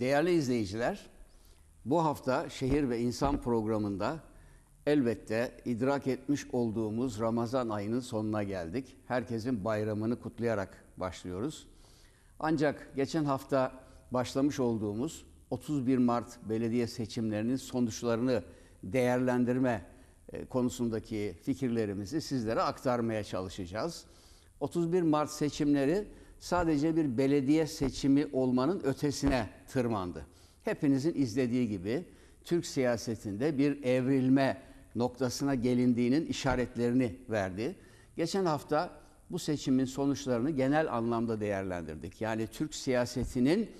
Değerli izleyiciler, bu hafta Şehir ve İnsan programında elbette idrak etmiş olduğumuz Ramazan ayının sonuna geldik. Herkesin bayramını kutlayarak başlıyoruz. Ancak geçen hafta başlamış olduğumuz 31 Mart belediye seçimlerinin sonuçlarını değerlendirme e, konusundaki fikirlerimizi sizlere aktarmaya çalışacağız. 31 Mart seçimleri sadece bir belediye seçimi olmanın ötesine tırmandı. Hepinizin izlediği gibi Türk siyasetinde bir evrilme noktasına gelindiğinin işaretlerini verdi. Geçen hafta bu seçimin sonuçlarını genel anlamda değerlendirdik. Yani Türk siyasetinin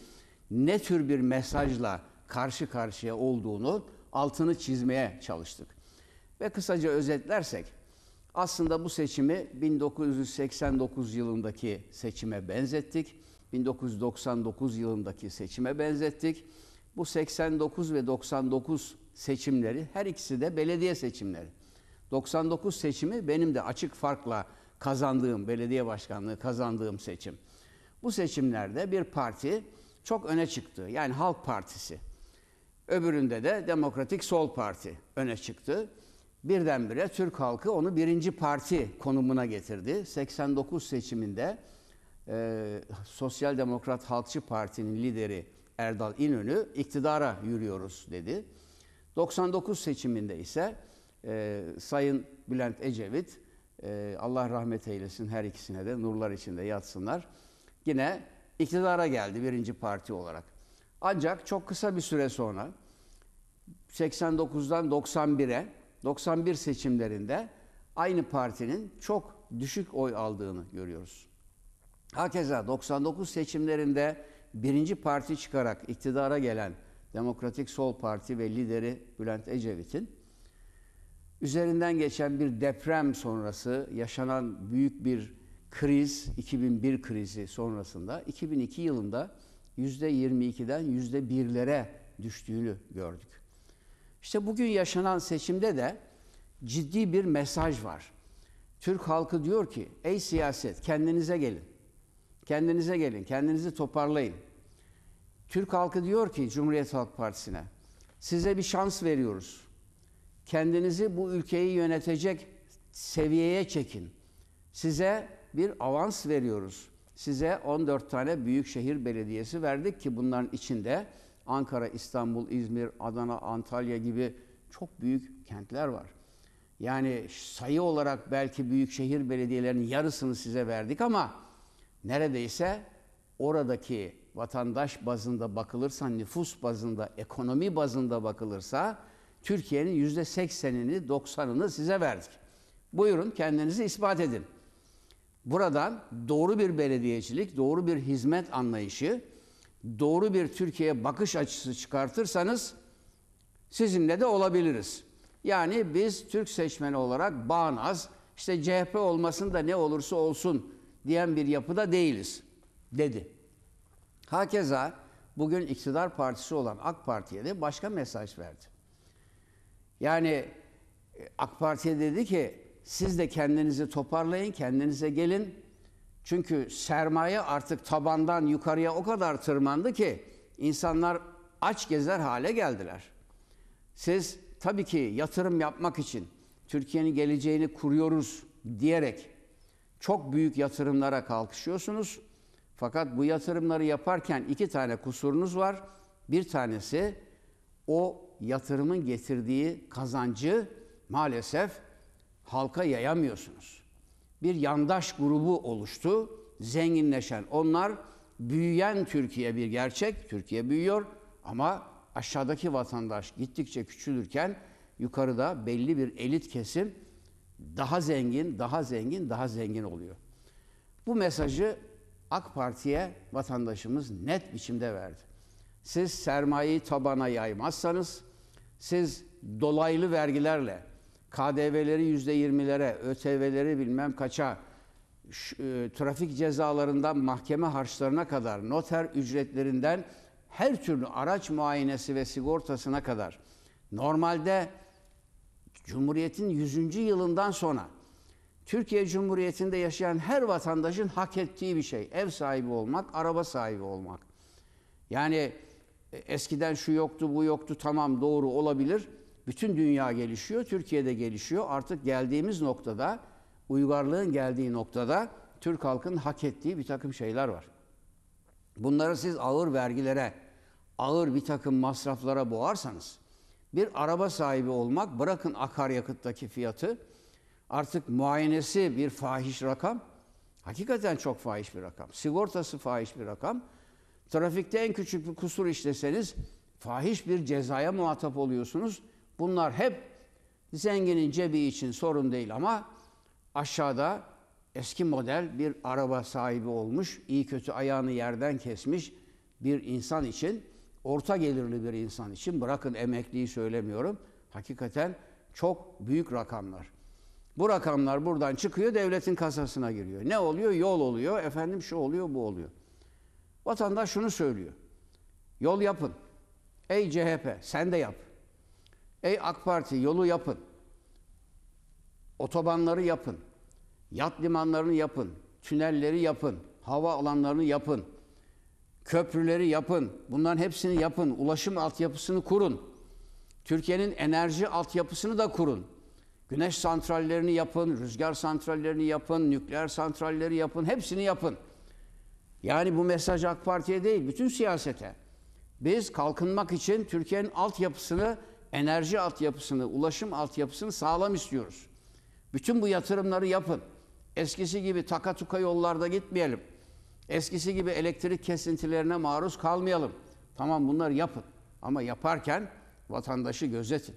ne tür bir mesajla karşı karşıya olduğunu altını çizmeye çalıştık. Ve kısaca özetlersek aslında bu seçimi 1989 yılındaki seçime benzettik. 1999 yılındaki seçime benzettik. Bu 89 ve 99 seçimleri her ikisi de belediye seçimleri. 99 seçimi benim de açık farkla kazandığım, belediye başkanlığı kazandığım seçim. Bu seçimlerde bir parti çok öne çıktı. Yani Halk Partisi. Öbüründe de Demokratik Sol Parti öne çıktı birdenbire Türk halkı onu birinci parti konumuna getirdi. 89 seçiminde e, Sosyal Demokrat Halkçı Parti'nin lideri Erdal İnönü iktidara yürüyoruz dedi. 99 seçiminde ise e, Sayın Bülent Ecevit e, Allah rahmet eylesin her ikisine de nurlar içinde yatsınlar. Yine iktidara geldi birinci parti olarak. Ancak çok kısa bir süre sonra 89'dan 91'e 91 seçimlerinde aynı partinin çok düşük oy aldığını görüyoruz. Hakeza 99 seçimlerinde birinci parti çıkarak iktidara gelen Demokratik Sol Parti ve lideri Bülent Ecevit'in üzerinden geçen bir deprem sonrası yaşanan büyük bir kriz, 2001 krizi sonrasında 2002 yılında %22'den %1'lere düştüğünü gördük. İşte bugün yaşanan seçimde de ciddi bir mesaj var. Türk halkı diyor ki ey siyaset kendinize gelin. Kendinize gelin, kendinizi toparlayın. Türk halkı diyor ki Cumhuriyet Halk Partisi'ne size bir şans veriyoruz. Kendinizi bu ülkeyi yönetecek seviyeye çekin. Size bir avans veriyoruz. Size 14 tane büyükşehir belediyesi verdik ki bunların içinde Ankara, İstanbul, İzmir, Adana, Antalya gibi çok büyük kentler var. Yani sayı olarak belki büyük şehir belediyelerinin yarısını size verdik ama neredeyse oradaki vatandaş bazında bakılırsa, nüfus bazında, ekonomi bazında bakılırsa Türkiye'nin yüzde seksenini, doksanını size verdik. Buyurun kendinizi ispat edin. Buradan doğru bir belediyecilik, doğru bir hizmet anlayışı, doğru bir Türkiye bakış açısı çıkartırsanız sizinle de olabiliriz. Yani biz Türk seçmeni olarak bağnaz, işte CHP olmasın da ne olursa olsun diyen bir yapıda değiliz dedi. Hakeza bugün iktidar partisi olan AK Parti'ye de başka mesaj verdi. Yani e, AK Parti'ye dedi ki siz de kendinizi toparlayın, kendinize gelin. Çünkü sermaye artık tabandan yukarıya o kadar tırmandı ki insanlar aç gezer hale geldiler. Siz tabii ki yatırım yapmak için Türkiye'nin geleceğini kuruyoruz diyerek çok büyük yatırımlara kalkışıyorsunuz. Fakat bu yatırımları yaparken iki tane kusurunuz var. Bir tanesi o yatırımın getirdiği kazancı maalesef halka yayamıyorsunuz bir yandaş grubu oluştu. Zenginleşen onlar büyüyen Türkiye bir gerçek. Türkiye büyüyor ama aşağıdaki vatandaş gittikçe küçülürken yukarıda belli bir elit kesim daha zengin, daha zengin, daha zengin oluyor. Bu mesajı AK Parti'ye vatandaşımız net biçimde verdi. Siz sermayeyi tabana yaymazsanız, siz dolaylı vergilerle KDV'leri yüzde yirmilere, ÖTV'leri bilmem kaça, e, trafik cezalarından mahkeme harçlarına kadar, noter ücretlerinden her türlü araç muayenesi ve sigortasına kadar. Normalde Cumhuriyet'in 100. yılından sonra Türkiye Cumhuriyeti'nde yaşayan her vatandaşın hak ettiği bir şey. Ev sahibi olmak, araba sahibi olmak. Yani e, eskiden şu yoktu, bu yoktu tamam doğru olabilir. Bütün dünya gelişiyor, Türkiye de gelişiyor. Artık geldiğimiz noktada, uygarlığın geldiği noktada Türk halkının hak ettiği bir takım şeyler var. Bunları siz ağır vergilere, ağır bir takım masraflara boğarsanız, bir araba sahibi olmak, bırakın akaryakıttaki fiyatı, artık muayenesi bir fahiş rakam, hakikaten çok fahiş bir rakam, sigortası fahiş bir rakam, trafikte en küçük bir kusur işleseniz fahiş bir cezaya muhatap oluyorsunuz. Bunlar hep zenginin cebi için sorun değil ama aşağıda eski model bir araba sahibi olmuş, iyi kötü ayağını yerden kesmiş bir insan için, orta gelirli bir insan için, bırakın emekliyi söylemiyorum, hakikaten çok büyük rakamlar. Bu rakamlar buradan çıkıyor, devletin kasasına giriyor. Ne oluyor? Yol oluyor, efendim şu oluyor, bu oluyor. Vatandaş şunu söylüyor. Yol yapın. Ey CHP sen de yap. Ey AK Parti yolu yapın. Otobanları yapın. Yat limanlarını yapın. Tünelleri yapın. Hava alanlarını yapın. Köprüleri yapın. Bunların hepsini yapın. Ulaşım altyapısını kurun. Türkiye'nin enerji altyapısını da kurun. Güneş santrallerini yapın, rüzgar santrallerini yapın, nükleer santralleri yapın, hepsini yapın. Yani bu mesaj AK Parti'ye değil, bütün siyasete. Biz kalkınmak için Türkiye'nin altyapısını enerji altyapısını, ulaşım altyapısını sağlam istiyoruz. Bütün bu yatırımları yapın. Eskisi gibi takatuka yollarda gitmeyelim. Eskisi gibi elektrik kesintilerine maruz kalmayalım. Tamam bunları yapın ama yaparken vatandaşı gözetin.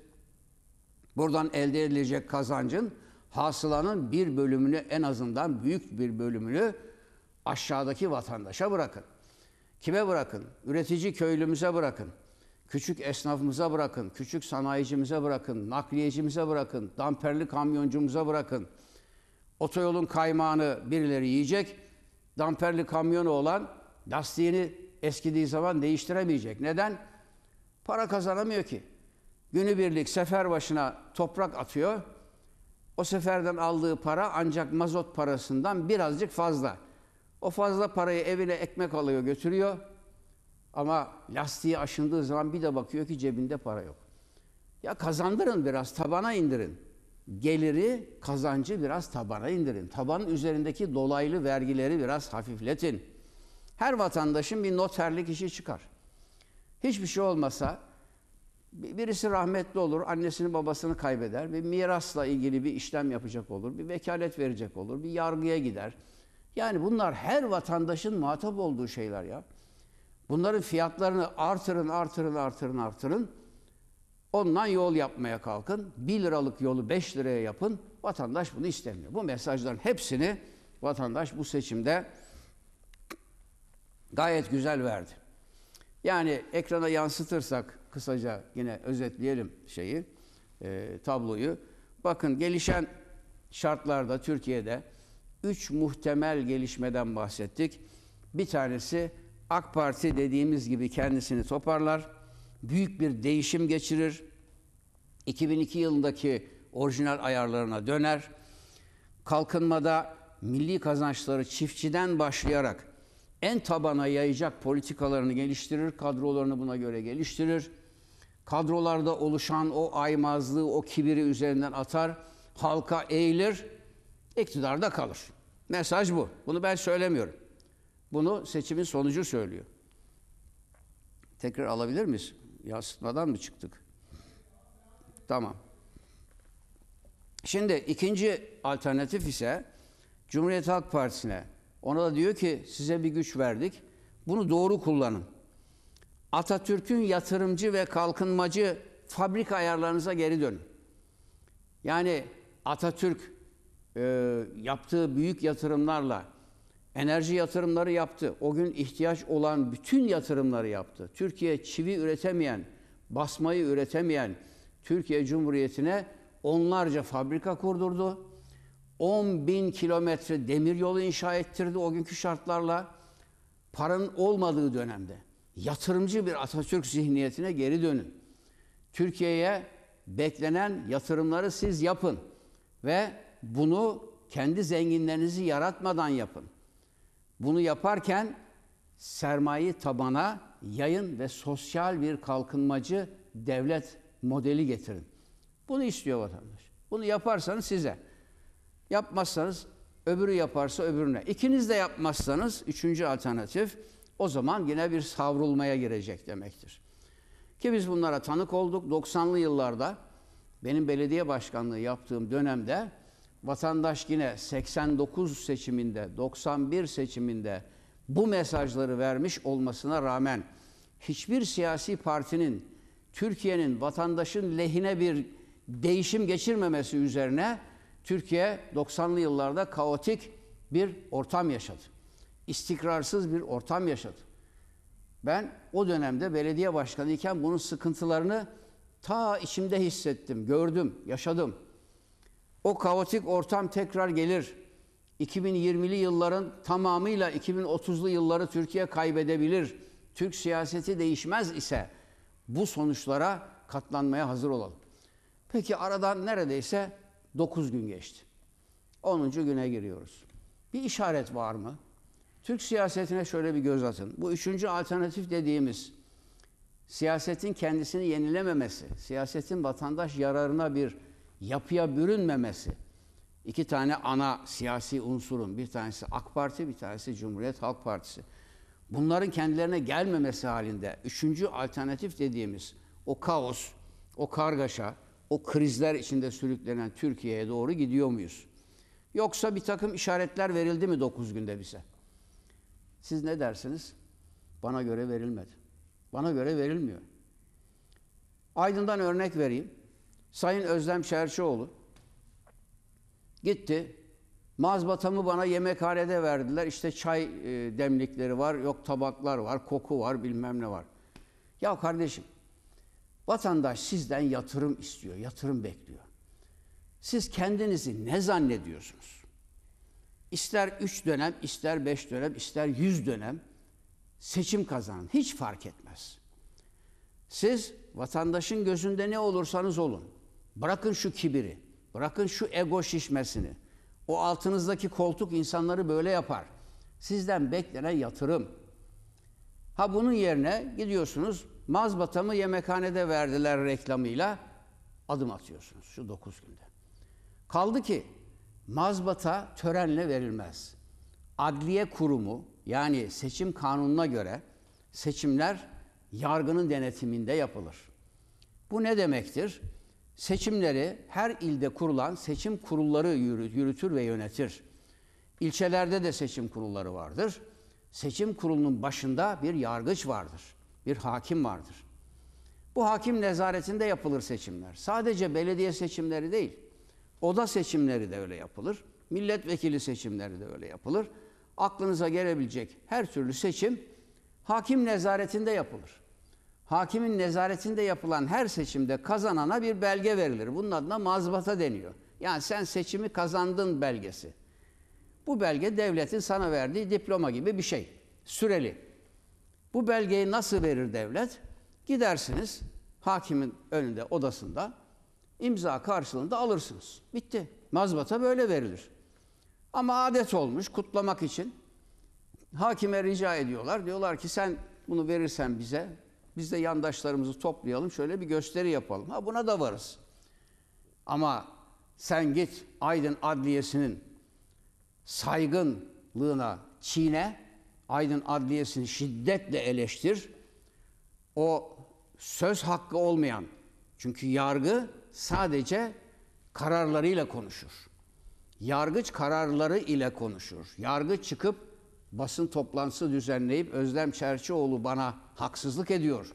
Buradan elde edilecek kazancın hasılanın bir bölümünü en azından büyük bir bölümünü aşağıdaki vatandaşa bırakın. Kime bırakın? Üretici köylümüze bırakın. Küçük esnafımıza bırakın, küçük sanayicimize bırakın, nakliyecimize bırakın, damperli kamyoncumuza bırakın. Otoyolun kaymağını birileri yiyecek, damperli kamyonu olan lastiğini eskidiği zaman değiştiremeyecek. Neden? Para kazanamıyor ki. Günübirlik sefer başına toprak atıyor. O seferden aldığı para ancak mazot parasından birazcık fazla. O fazla parayı evine ekmek alıyor götürüyor. Ama lastiği aşındığı zaman bir de bakıyor ki cebinde para yok. Ya kazandırın biraz, tabana indirin. Geliri, kazancı biraz tabana indirin. Tabanın üzerindeki dolaylı vergileri biraz hafifletin. Her vatandaşın bir noterlik işi çıkar. Hiçbir şey olmasa birisi rahmetli olur, annesini babasını kaybeder. Bir mirasla ilgili bir işlem yapacak olur, bir vekalet verecek olur, bir yargıya gider. Yani bunlar her vatandaşın muhatap olduğu şeyler ya. Bunların fiyatlarını artırın, artırın, artırın, artırın. Ondan yol yapmaya kalkın. 1 liralık yolu 5 liraya yapın. Vatandaş bunu istemiyor. Bu mesajların hepsini vatandaş bu seçimde gayet güzel verdi. Yani ekrana yansıtırsak kısaca yine özetleyelim şeyi, e, tabloyu. Bakın gelişen şartlarda Türkiye'de üç muhtemel gelişmeden bahsettik. Bir tanesi AK Parti dediğimiz gibi kendisini toparlar, büyük bir değişim geçirir. 2002 yılındaki orijinal ayarlarına döner. Kalkınmada milli kazançları çiftçiden başlayarak en tabana yayacak politikalarını geliştirir, kadrolarını buna göre geliştirir. Kadrolarda oluşan o aymazlığı, o kibiri üzerinden atar, halka eğilir, iktidarda kalır. Mesaj bu. Bunu ben söylemiyorum. Bunu seçimin sonucu söylüyor. Tekrar alabilir miyiz? Yansıtmadan mı çıktık? Tamam. Şimdi ikinci alternatif ise Cumhuriyet Halk Partisi'ne. Ona da diyor ki size bir güç verdik. Bunu doğru kullanın. Atatürk'ün yatırımcı ve kalkınmacı fabrika ayarlarınıza geri dönün. Yani Atatürk e, yaptığı büyük yatırımlarla enerji yatırımları yaptı. O gün ihtiyaç olan bütün yatırımları yaptı. Türkiye çivi üretemeyen, basmayı üretemeyen Türkiye Cumhuriyeti'ne onlarca fabrika kurdurdu. 10 bin kilometre demir yolu inşa ettirdi o günkü şartlarla. Paranın olmadığı dönemde yatırımcı bir Atatürk zihniyetine geri dönün. Türkiye'ye beklenen yatırımları siz yapın ve bunu kendi zenginlerinizi yaratmadan yapın. Bunu yaparken sermayi tabana yayın ve sosyal bir kalkınmacı devlet modeli getirin. Bunu istiyor vatandaş. Bunu yaparsanız size. Yapmazsanız öbürü yaparsa öbürüne. İkiniz de yapmazsanız üçüncü alternatif o zaman yine bir savrulmaya girecek demektir. Ki biz bunlara tanık olduk. 90'lı yıllarda benim belediye başkanlığı yaptığım dönemde vatandaş yine 89 seçiminde, 91 seçiminde bu mesajları vermiş olmasına rağmen hiçbir siyasi partinin Türkiye'nin vatandaşın lehine bir değişim geçirmemesi üzerine Türkiye 90'lı yıllarda kaotik bir ortam yaşadı. İstikrarsız bir ortam yaşadı. Ben o dönemde belediye başkanı iken bunun sıkıntılarını ta içimde hissettim, gördüm, yaşadım. O kaotik ortam tekrar gelir. 2020'li yılların tamamıyla 2030'lu yılları Türkiye kaybedebilir. Türk siyaseti değişmez ise bu sonuçlara katlanmaya hazır olalım. Peki aradan neredeyse 9 gün geçti. 10. güne giriyoruz. Bir işaret var mı? Türk siyasetine şöyle bir göz atın. Bu üçüncü alternatif dediğimiz siyasetin kendisini yenilememesi, siyasetin vatandaş yararına bir yapıya bürünmemesi. İki tane ana siyasi unsurun bir tanesi AK Parti, bir tanesi Cumhuriyet Halk Partisi. Bunların kendilerine gelmemesi halinde üçüncü alternatif dediğimiz o kaos, o kargaşa, o krizler içinde sürüklenen Türkiye'ye doğru gidiyor muyuz? Yoksa bir takım işaretler verildi mi dokuz günde bize? Siz ne dersiniz? Bana göre verilmedi. Bana göre verilmiyor. Aydın'dan örnek vereyim. Sayın Özlem Şerçioğlu gitti. Mazbatamı bana yemekhanede verdiler. İşte çay e, demlikleri var, yok tabaklar var, koku var, bilmem ne var. Ya kardeşim, vatandaş sizden yatırım istiyor, yatırım bekliyor. Siz kendinizi ne zannediyorsunuz? İster üç dönem, ister beş dönem, ister yüz dönem seçim kazanın. Hiç fark etmez. Siz vatandaşın gözünde ne olursanız olun Bırakın şu kibiri, bırakın şu ego şişmesini. O altınızdaki koltuk insanları böyle yapar. Sizden beklenen yatırım. Ha bunun yerine gidiyorsunuz mazbatamı yemekhanede verdiler reklamıyla adım atıyorsunuz şu dokuz günde. Kaldı ki mazbata törenle verilmez. Adliye kurumu yani seçim kanununa göre seçimler yargının denetiminde yapılır. Bu ne demektir? seçimleri her ilde kurulan seçim kurulları yürütür ve yönetir. İlçelerde de seçim kurulları vardır. Seçim kurulunun başında bir yargıç vardır, bir hakim vardır. Bu hakim nezaretinde yapılır seçimler. Sadece belediye seçimleri değil, oda seçimleri de öyle yapılır. Milletvekili seçimleri de öyle yapılır. Aklınıza gelebilecek her türlü seçim hakim nezaretinde yapılır. Hakimin nezaretinde yapılan her seçimde kazanana bir belge verilir. Bunun adına mazbata deniyor. Yani sen seçimi kazandın belgesi. Bu belge devletin sana verdiği diploma gibi bir şey. Süreli. Bu belgeyi nasıl verir devlet? Gidersiniz hakimin önünde odasında imza karşılığında alırsınız. Bitti. Mazbata böyle verilir. Ama adet olmuş kutlamak için hakime rica ediyorlar. Diyorlar ki sen bunu verirsen bize biz de yandaşlarımızı toplayalım, şöyle bir gösteri yapalım. Ha buna da varız. Ama sen git Aydın Adliyesi'nin saygınlığına çiğne, Aydın Adliyesi'ni şiddetle eleştir. O söz hakkı olmayan, çünkü yargı sadece kararlarıyla konuşur. Yargıç kararları ile konuşur. Yargı çıkıp basın toplantısı düzenleyip Özlem Çerçioğlu bana haksızlık ediyor.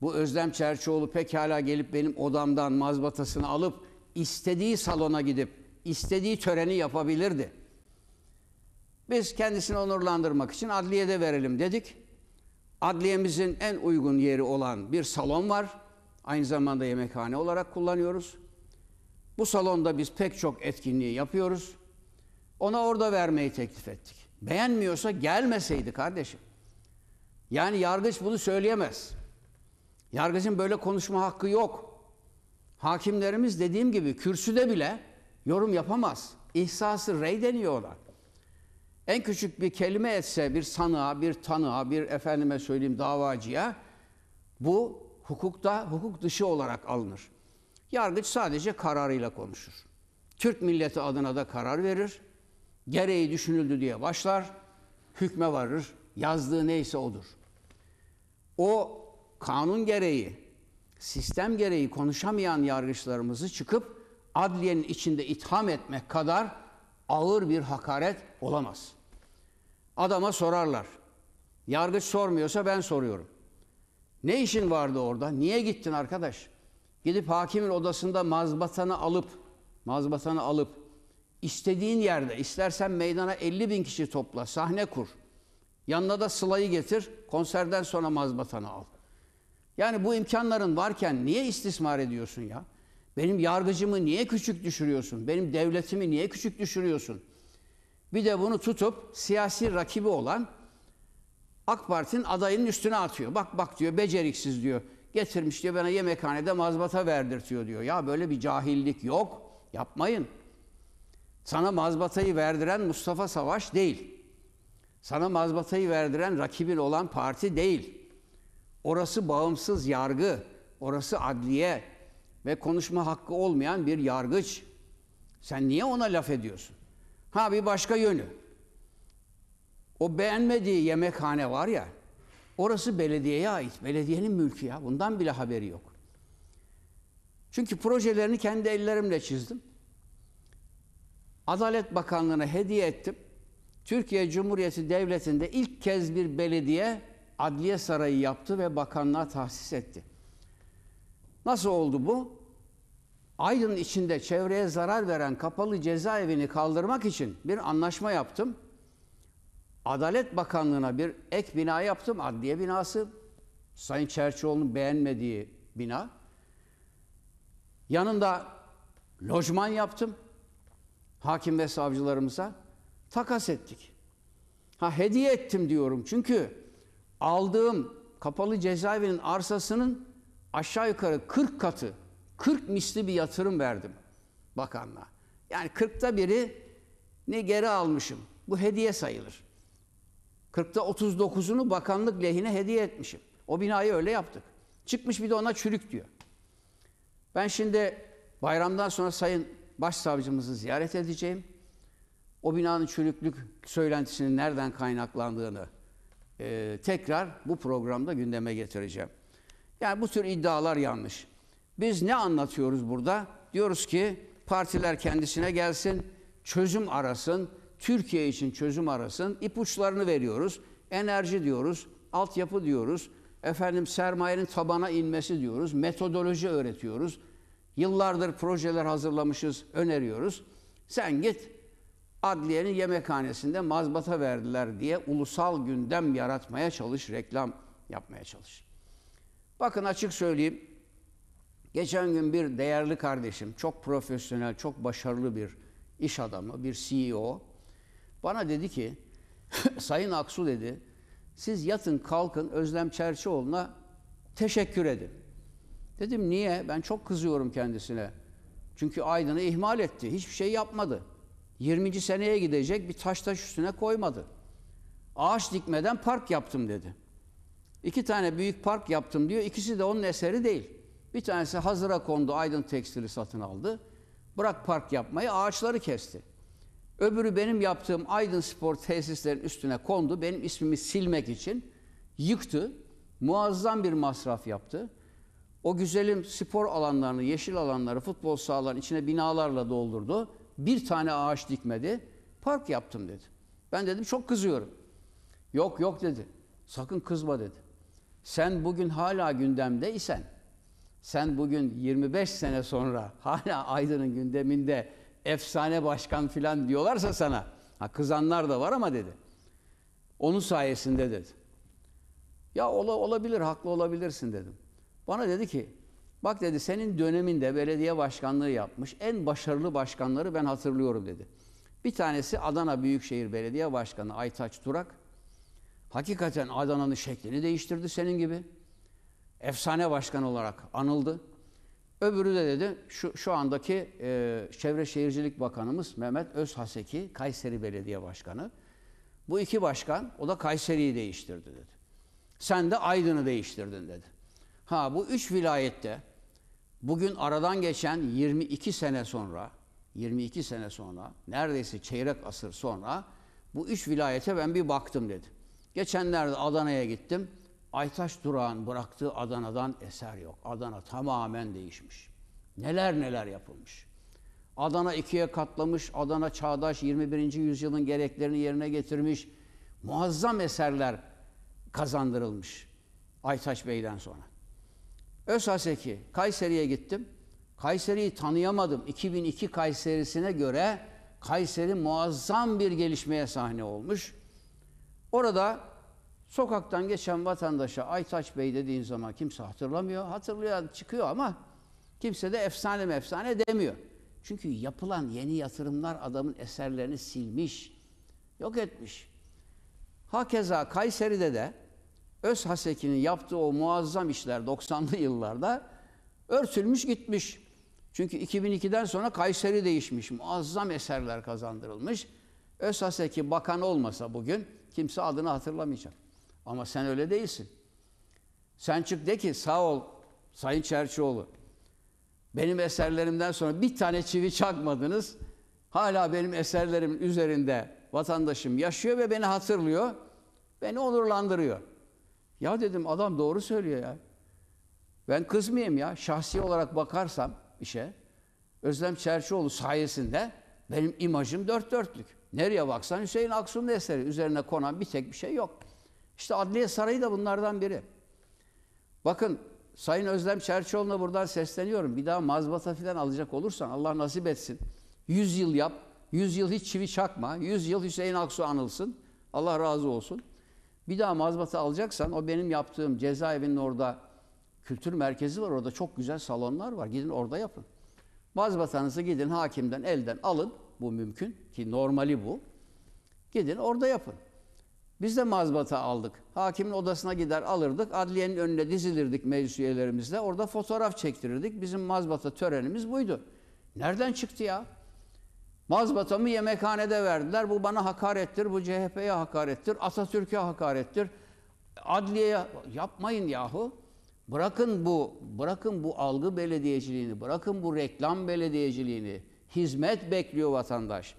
Bu Özlem Çerçioğlu pekala gelip benim odamdan mazbatasını alıp istediği salona gidip istediği töreni yapabilirdi. Biz kendisini onurlandırmak için adliyede verelim dedik. Adliyemizin en uygun yeri olan bir salon var. Aynı zamanda yemekhane olarak kullanıyoruz. Bu salonda biz pek çok etkinliği yapıyoruz. Ona orada vermeyi teklif ettik. Beğenmiyorsa gelmeseydi kardeşim. Yani yargıç bunu söyleyemez. Yargıcın böyle konuşma hakkı yok. Hakimlerimiz dediğim gibi kürsüde bile yorum yapamaz. İhsası rey deniyor ona. En küçük bir kelime etse bir sanığa, bir tanığa, bir efendime söyleyeyim davacıya bu hukukta hukuk dışı olarak alınır. Yargıç sadece kararıyla konuşur. Türk milleti adına da karar verir gereği düşünüldü diye başlar, hükme varır, yazdığı neyse odur. O kanun gereği, sistem gereği konuşamayan yargıçlarımızı çıkıp adliyenin içinde itham etmek kadar ağır bir hakaret olamaz. Adama sorarlar. Yargıç sormuyorsa ben soruyorum. Ne işin vardı orada? Niye gittin arkadaş? Gidip hakimin odasında mazbatanı alıp, mazbatanı alıp İstediğin yerde, istersen meydana 50 bin kişi topla, sahne kur. Yanına da Sıla'yı getir, konserden sonra mazbatanı al. Yani bu imkanların varken niye istismar ediyorsun ya? Benim yargıcımı niye küçük düşürüyorsun? Benim devletimi niye küçük düşürüyorsun? Bir de bunu tutup siyasi rakibi olan AK Parti'nin adayının üstüne atıyor. Bak bak diyor beceriksiz diyor. Getirmiş diyor bana yemekhanede mazbata verdirtiyor diyor. Ya böyle bir cahillik yok. Yapmayın. Sana mazbatayı verdiren Mustafa Savaş değil. Sana mazbatayı verdiren rakibin olan parti değil. Orası bağımsız yargı, orası adliye ve konuşma hakkı olmayan bir yargıç. Sen niye ona laf ediyorsun? Ha bir başka yönü. O beğenmediği yemekhane var ya, orası belediyeye ait. Belediyenin mülkü ya. Bundan bile haberi yok. Çünkü projelerini kendi ellerimle çizdim. Adalet Bakanlığı'na hediye ettim. Türkiye Cumhuriyeti Devleti'nde ilk kez bir belediye adliye sarayı yaptı ve bakanlığa tahsis etti. Nasıl oldu bu? Aydın içinde çevreye zarar veren kapalı cezaevini kaldırmak için bir anlaşma yaptım. Adalet Bakanlığı'na bir ek bina yaptım. Adliye binası. Sayın Çerçioğlu'nun beğenmediği bina. Yanında lojman yaptım hakim ve savcılarımıza takas ettik. Ha hediye ettim diyorum çünkü aldığım kapalı cezaevinin arsasının aşağı yukarı 40 katı, 40 misli bir yatırım verdim bakanlığa. Yani 40'ta biri ne geri almışım. Bu hediye sayılır. 40'ta 39'unu bakanlık lehine hediye etmişim. O binayı öyle yaptık. Çıkmış bir de ona çürük diyor. Ben şimdi bayramdan sonra Sayın başsavcımızı ziyaret edeceğim. O binanın çürüklük söylentisinin nereden kaynaklandığını e, tekrar bu programda gündeme getireceğim. Yani bu tür iddialar yanlış. Biz ne anlatıyoruz burada? Diyoruz ki partiler kendisine gelsin, çözüm arasın, Türkiye için çözüm arasın, ipuçlarını veriyoruz. Enerji diyoruz, altyapı diyoruz, efendim sermayenin tabana inmesi diyoruz, metodoloji öğretiyoruz, Yıllardır projeler hazırlamışız, öneriyoruz. Sen git adliyenin yemekhanesinde mazbata verdiler diye ulusal gündem yaratmaya çalış, reklam yapmaya çalış. Bakın açık söyleyeyim. Geçen gün bir değerli kardeşim, çok profesyonel, çok başarılı bir iş adamı, bir CEO bana dedi ki, Sayın Aksu dedi, siz yatın kalkın Özlem Çerçioğlu'na teşekkür edin. Dedim niye? Ben çok kızıyorum kendisine. Çünkü Aydın'ı ihmal etti. Hiçbir şey yapmadı. 20. seneye gidecek bir taş taş üstüne koymadı. Ağaç dikmeden park yaptım dedi. İki tane büyük park yaptım diyor. İkisi de onun eseri değil. Bir tanesi hazıra kondu Aydın Tekstili satın aldı. Bırak park yapmayı ağaçları kesti. Öbürü benim yaptığım Aydın Spor tesislerin üstüne kondu. Benim ismimi silmek için yıktı. Muazzam bir masraf yaptı. O güzelim spor alanlarını, yeşil alanları, futbol sahalarını içine binalarla doldurdu. Bir tane ağaç dikmedi. Park yaptım dedi. Ben dedim çok kızıyorum. Yok yok dedi. Sakın kızma dedi. Sen bugün hala gündemde isen, sen bugün 25 sene sonra hala Aydın'ın gündeminde efsane başkan filan diyorlarsa sana, ha kızanlar da var ama dedi. Onun sayesinde dedi. Ya ola, olabilir, haklı olabilirsin dedim. Bana dedi ki bak dedi senin döneminde belediye başkanlığı yapmış en başarılı başkanları ben hatırlıyorum dedi. Bir tanesi Adana Büyükşehir Belediye Başkanı Aytaç Turak. Hakikaten Adana'nın şeklini değiştirdi senin gibi. Efsane başkan olarak anıldı. Öbürü de dedi şu, şu andaki e, Çevre Şehircilik Bakanımız Mehmet Özhaseki Kayseri Belediye Başkanı. Bu iki başkan o da Kayseri'yi değiştirdi dedi. Sen de Aydın'ı değiştirdin dedi. Ha bu üç vilayette bugün aradan geçen 22 sene sonra 22 sene sonra neredeyse çeyrek asır sonra bu üç vilayete ben bir baktım dedi. Geçenlerde Adana'ya gittim. Aytaş Durağan bıraktığı Adana'dan eser yok. Adana tamamen değişmiş. Neler neler yapılmış. Adana ikiye katlamış, Adana çağdaş 21. yüzyılın gereklerini yerine getirmiş. Muazzam eserler kazandırılmış Aytaş Bey'den sonra. Özhaseki, Kayseri'ye gittim. Kayseri'yi tanıyamadım. 2002 Kayseri'sine göre Kayseri muazzam bir gelişmeye sahne olmuş. Orada sokaktan geçen vatandaşa Aytaç Bey dediğin zaman kimse hatırlamıyor. Hatırlayan çıkıyor ama kimse de efsane mefsane demiyor. Çünkü yapılan yeni yatırımlar adamın eserlerini silmiş, yok etmiş. Hakeza Kayseri'de de Öz Haseki'nin yaptığı o muazzam işler 90'lı yıllarda örtülmüş gitmiş. Çünkü 2002'den sonra Kayseri değişmiş. Muazzam eserler kazandırılmış. Öz Haseki bakan olmasa bugün kimse adını hatırlamayacak. Ama sen öyle değilsin. Sen çık de ki sağ ol Sayın Çerçioğlu. Benim eserlerimden sonra bir tane çivi çakmadınız. Hala benim eserlerimin üzerinde vatandaşım yaşıyor ve beni hatırlıyor. Beni onurlandırıyor. Ya dedim adam doğru söylüyor ya. Ben kızmayayım ya. Şahsi olarak bakarsam işe Özlem Çerçioğlu sayesinde benim imajım dört dörtlük. Nereye baksan Hüseyin Aksu'nun eseri. Üzerine konan bir tek bir şey yok. İşte Adliye Sarayı da bunlardan biri. Bakın Sayın Özlem Çerçioğlu'na buradan sesleniyorum. Bir daha mazbata falan alacak olursan Allah nasip etsin. Yüz yıl yap. Yüz yıl hiç çivi çakma. Yüz yıl Hüseyin Aksu anılsın. Allah razı olsun. Bir daha mazbata alacaksan o benim yaptığım cezaevinin orada kültür merkezi var. Orada çok güzel salonlar var. Gidin orada yapın. Mazbatanızı gidin hakimden elden alın. Bu mümkün ki normali bu. Gidin orada yapın. Biz de mazbata aldık. Hakimin odasına gider alırdık. Adliyenin önüne dizilirdik meclis üyelerimizle. Orada fotoğraf çektirirdik. Bizim mazbata törenimiz buydu. Nereden çıktı ya? Mazbatamı yemekhanede verdiler. Bu bana hakarettir, bu CHP'ye hakarettir, Atatürk'e hakarettir. Adliyeye yapmayın yahu. Bırakın bu, bırakın bu algı belediyeciliğini, bırakın bu reklam belediyeciliğini. Hizmet bekliyor vatandaş.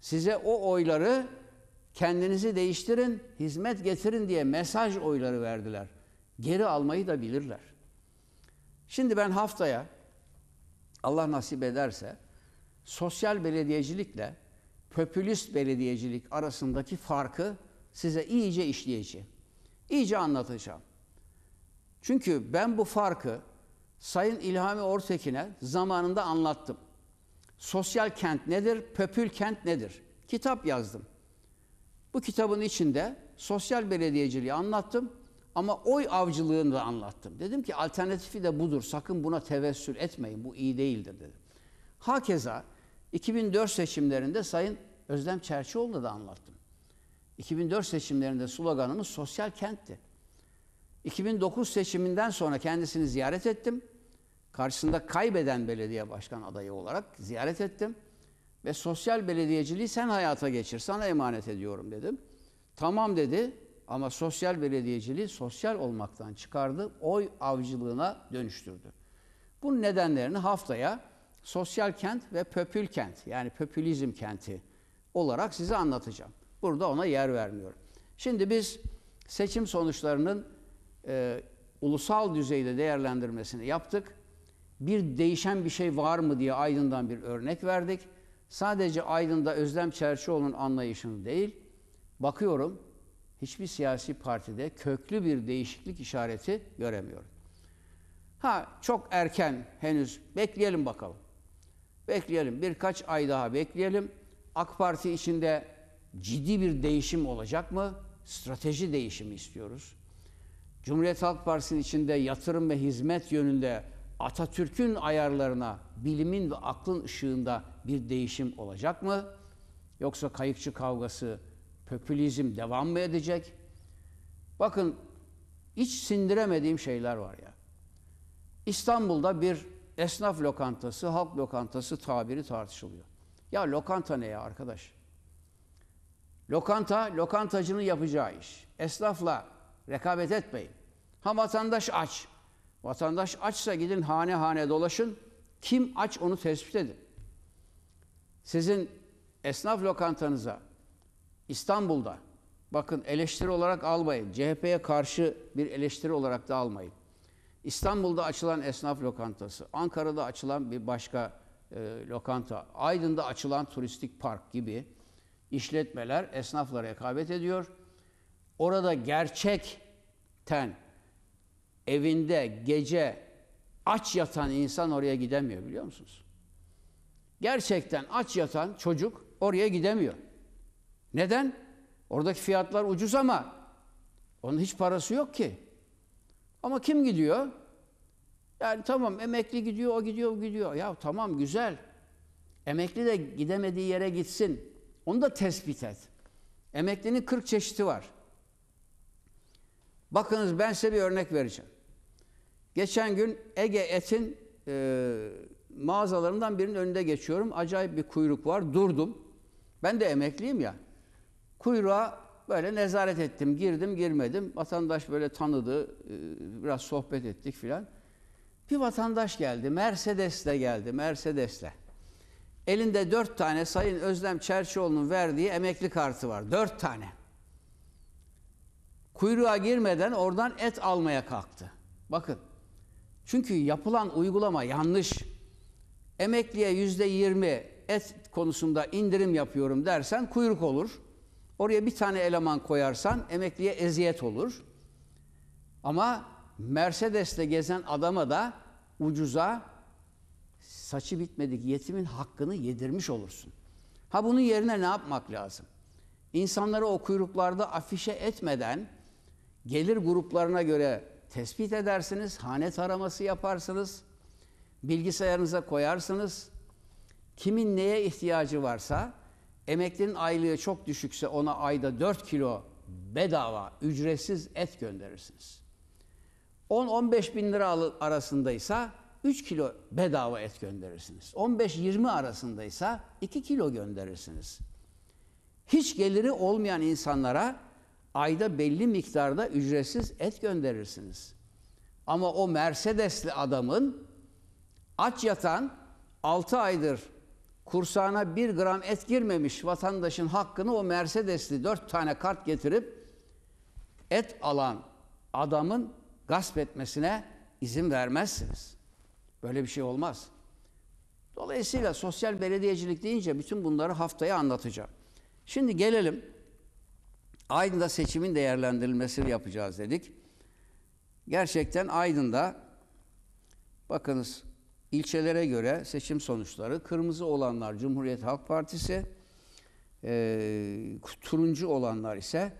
Size o oyları kendinizi değiştirin, hizmet getirin diye mesaj oyları verdiler. Geri almayı da bilirler. Şimdi ben haftaya Allah nasip ederse sosyal belediyecilikle popülist belediyecilik arasındaki farkı size iyice işleyeceğim. İyice anlatacağım. Çünkü ben bu farkı Sayın İlhami Ortekin'e zamanında anlattım. Sosyal kent nedir, popül kent nedir? Kitap yazdım. Bu kitabın içinde sosyal belediyeciliği anlattım ama oy avcılığını da anlattım. Dedim ki alternatifi de budur, sakın buna tevessül etmeyin, bu iyi değildir dedim. Hakeza 2004 seçimlerinde Sayın Özlem Çerçioğlu'na da anlattım. 2004 seçimlerinde sloganımız sosyal kentti. 2009 seçiminden sonra kendisini ziyaret ettim. Karşısında kaybeden belediye başkan adayı olarak ziyaret ettim. Ve sosyal belediyeciliği sen hayata geçir, sana emanet ediyorum dedim. Tamam dedi ama sosyal belediyeciliği sosyal olmaktan çıkardı, oy avcılığına dönüştürdü. Bunun nedenlerini haftaya sosyal kent ve popül kent yani popülizm kenti olarak size anlatacağım. Burada ona yer vermiyorum. Şimdi biz seçim sonuçlarının e, ulusal düzeyde değerlendirmesini yaptık. Bir değişen bir şey var mı diye Aydın'dan bir örnek verdik. Sadece Aydın'da Özlem Çerçioğlu'nun anlayışını değil, bakıyorum hiçbir siyasi partide köklü bir değişiklik işareti göremiyorum. Ha çok erken henüz bekleyelim bakalım. Bekleyelim. Birkaç ay daha bekleyelim. AK Parti içinde ciddi bir değişim olacak mı? Strateji değişimi istiyoruz. Cumhuriyet Halk Partisi'nin içinde yatırım ve hizmet yönünde Atatürk'ün ayarlarına, bilimin ve aklın ışığında bir değişim olacak mı? Yoksa kayıkçı kavgası, popülizm devam mı edecek? Bakın hiç sindiremediğim şeyler var ya. İstanbul'da bir esnaf lokantası, halk lokantası tabiri tartışılıyor. Ya lokanta ne ya arkadaş? Lokanta, lokantacının yapacağı iş. Esnafla rekabet etmeyin. Ha vatandaş aç. Vatandaş açsa gidin hane hane dolaşın. Kim aç onu tespit edin. Sizin esnaf lokantanıza İstanbul'da bakın eleştiri olarak almayın. CHP'ye karşı bir eleştiri olarak da almayın. İstanbul'da açılan esnaf lokantası, Ankara'da açılan bir başka e, lokanta, Aydın'da açılan turistik park gibi işletmeler esnafla rekabet ediyor. Orada gerçekten evinde gece aç yatan insan oraya gidemiyor biliyor musunuz? Gerçekten aç yatan çocuk oraya gidemiyor. Neden? Oradaki fiyatlar ucuz ama onun hiç parası yok ki. Ama kim gidiyor? Yani tamam emekli gidiyor, o gidiyor, o gidiyor. Ya tamam güzel. Emekli de gidemediği yere gitsin. Onu da tespit et. Emeklinin 40 çeşidi var. Bakınız ben size bir örnek vereceğim. Geçen gün Ege Et'in e, mağazalarından birinin önünde geçiyorum. Acayip bir kuyruk var. Durdum. Ben de emekliyim ya. Kuyruğa böyle nezaret ettim. Girdim girmedim. Vatandaş böyle tanıdı. E, biraz sohbet ettik filan. Bir vatandaş geldi. Mercedes'le geldi. Mercedes'le. Elinde dört tane Sayın Özlem Çerçioğlu'nun verdiği emekli kartı var. Dört tane. Kuyruğa girmeden oradan et almaya kalktı. Bakın. Çünkü yapılan uygulama yanlış. Emekliye yüzde yirmi et konusunda indirim yapıyorum dersen kuyruk olur. Oraya bir tane eleman koyarsan emekliye eziyet olur. Ama Mercedes'te gezen adama da ucuza saçı bitmedik yetimin hakkını yedirmiş olursun. Ha bunun yerine ne yapmak lazım? İnsanları o kuyruklarda afişe etmeden gelir gruplarına göre tespit edersiniz, hane taraması yaparsınız, bilgisayarınıza koyarsınız. Kimin neye ihtiyacı varsa Emeklinin aylığı çok düşükse ona ayda 4 kilo bedava, ücretsiz et gönderirsiniz. 10-15 bin lira arasındaysa 3 kilo bedava et gönderirsiniz. 15-20 arasındaysa 2 kilo gönderirsiniz. Hiç geliri olmayan insanlara ayda belli miktarda ücretsiz et gönderirsiniz. Ama o Mercedesli adamın aç yatan 6 aydır kursağına bir gram et girmemiş vatandaşın hakkını o Mercedes'li dört tane kart getirip et alan adamın gasp etmesine izin vermezsiniz. Böyle bir şey olmaz. Dolayısıyla sosyal belediyecilik deyince bütün bunları haftaya anlatacağım. Şimdi gelelim Aydın'da seçimin değerlendirilmesini yapacağız dedik. Gerçekten Aydın'da bakınız İlçelere göre seçim sonuçları kırmızı olanlar Cumhuriyet Halk Partisi, e, turuncu olanlar ise